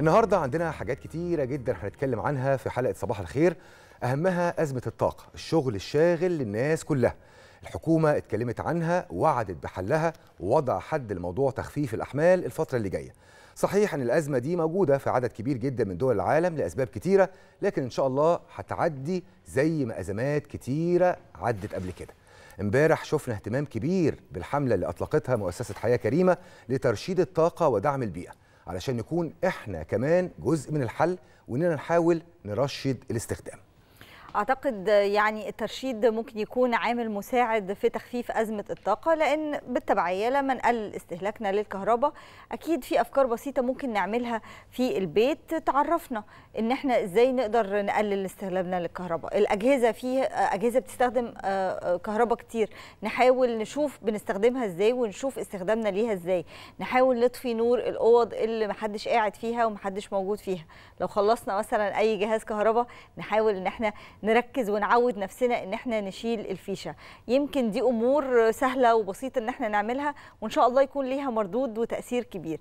النهارده عندنا حاجات كتيره جدا هنتكلم عنها في حلقه صباح الخير اهمها ازمه الطاقه الشغل الشاغل للناس كلها الحكومه اتكلمت عنها وعدت بحلها ووضع حد لموضوع تخفيف الاحمال الفتره اللي جايه صحيح ان الازمه دي موجوده في عدد كبير جدا من دول العالم لاسباب كتيره لكن ان شاء الله هتعدي زي ما ازمات كتيره عدت قبل كده امبارح شفنا اهتمام كبير بالحمله اللي اطلقتها مؤسسه حياه كريمه لترشيد الطاقه ودعم البيئه علشان نكون احنا كمان جزء من الحل واننا نحاول نرشد الاستخدام اعتقد يعني الترشيد ممكن يكون عامل مساعد في تخفيف ازمه الطاقه لان بالتبعيه لما نقلل استهلاكنا للكهرباء اكيد في افكار بسيطه ممكن نعملها في البيت تعرفنا ان احنا ازاي نقدر نقلل استهلاكنا للكهرباء الاجهزه فيه اجهزه بتستخدم آه، آه، كهرباء كتير نحاول نشوف بنستخدمها ازاي ونشوف استخدامنا ليها ازاي نحاول نطفي نور الاوض اللي محدش قاعد فيها ومحدش موجود فيها لو خلصنا مثلا اي جهاز كهرباء نحاول ان احنا نركز ونعود نفسنا ان احنا نشيل الفيشه يمكن دي امور سهله وبسيطه ان احنا نعملها وان شاء الله يكون ليها مردود وتاثير كبير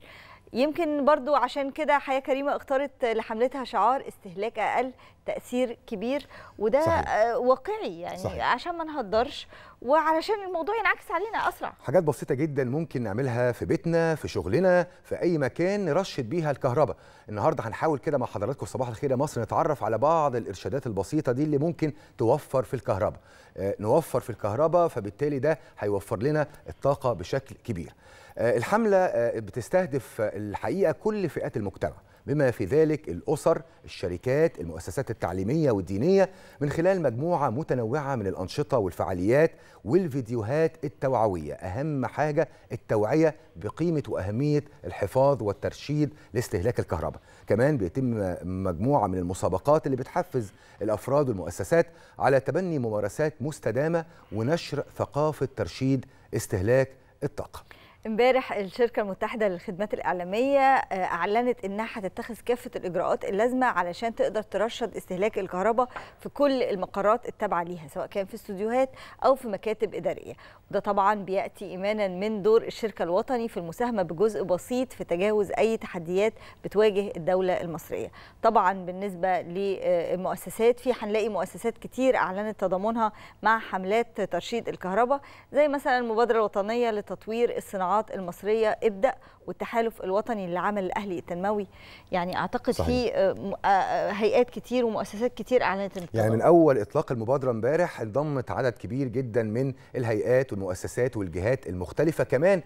يمكن برضو عشان كده حياة كريمة اختارت لحملتها شعار استهلاك أقل تاثير كبير وده صحيح. آه، واقعي يعني صحيح. عشان ما نهدرش وعلشان الموضوع ينعكس علينا اسرع حاجات بسيطه جدا ممكن نعملها في بيتنا في شغلنا في اي مكان نرشد بيها الكهرباء النهارده هنحاول كده مع حضراتكم صباح الخير يا مصر نتعرف على بعض الارشادات البسيطه دي اللي ممكن توفر في الكهرباء آه، نوفر في الكهرباء فبالتالي ده هيوفر لنا الطاقه بشكل كبير آه، الحمله بتستهدف الحقيقه كل فئات المجتمع بما في ذلك الأسر الشركات المؤسسات التعليمية والدينية من خلال مجموعة متنوعة من الأنشطة والفعاليات والفيديوهات التوعوية أهم حاجة التوعية بقيمة وأهمية الحفاظ والترشيد لاستهلاك الكهرباء كمان بيتم مجموعة من المسابقات اللي بتحفز الأفراد والمؤسسات على تبني ممارسات مستدامة ونشر ثقافة ترشيد استهلاك الطاقة امبارح الشركه المتحده للخدمات الاعلاميه آه، اعلنت انها هتتخذ كافه الاجراءات اللازمه علشان تقدر ترشد استهلاك الكهرباء في كل المقرات التابعه ليها سواء كان في استوديوهات او في مكاتب اداريه وده طبعا بياتي ايمانا من دور الشركه الوطني في المساهمه بجزء بسيط في تجاوز اي تحديات بتواجه الدوله المصريه طبعا بالنسبه للمؤسسات في هنلاقي مؤسسات كتير اعلنت تضامنها مع حملات ترشيد الكهرباء زي مثلا المبادره الوطنيه لتطوير الصناعات الصناعات المصريه ابدا والتحالف الوطني للعمل الاهلي التنموي يعني اعتقد صحيح. في آه، آه، آه، هيئات كتير ومؤسسات كتير اعلنت يعني من اول اطلاق المبادره امبارح انضمت عدد كبير جدا من الهيئات والمؤسسات والجهات المختلفه كمان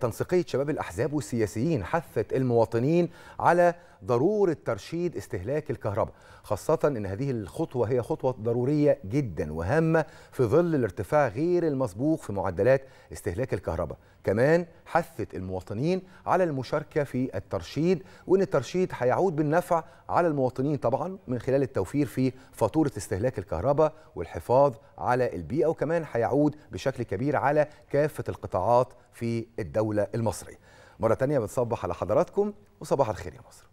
تنسيقيه شباب الاحزاب والسياسيين حثت المواطنين على ضروره ترشيد استهلاك الكهرباء خاصه ان هذه الخطوه هي خطوه ضروريه جدا وهامه في ظل الارتفاع غير المسبوق في معدلات استهلاك الكهرباء كمان حثت المواطنين على المشاركة في الترشيد وأن الترشيد هيعود بالنفع على المواطنين طبعا من خلال التوفير في فاتورة استهلاك الكهرباء والحفاظ على البيئة وكمان هيعود بشكل كبير على كافة القطاعات في الدولة المصرية مرة تانية بنصبح على حضراتكم وصباح الخير يا مصر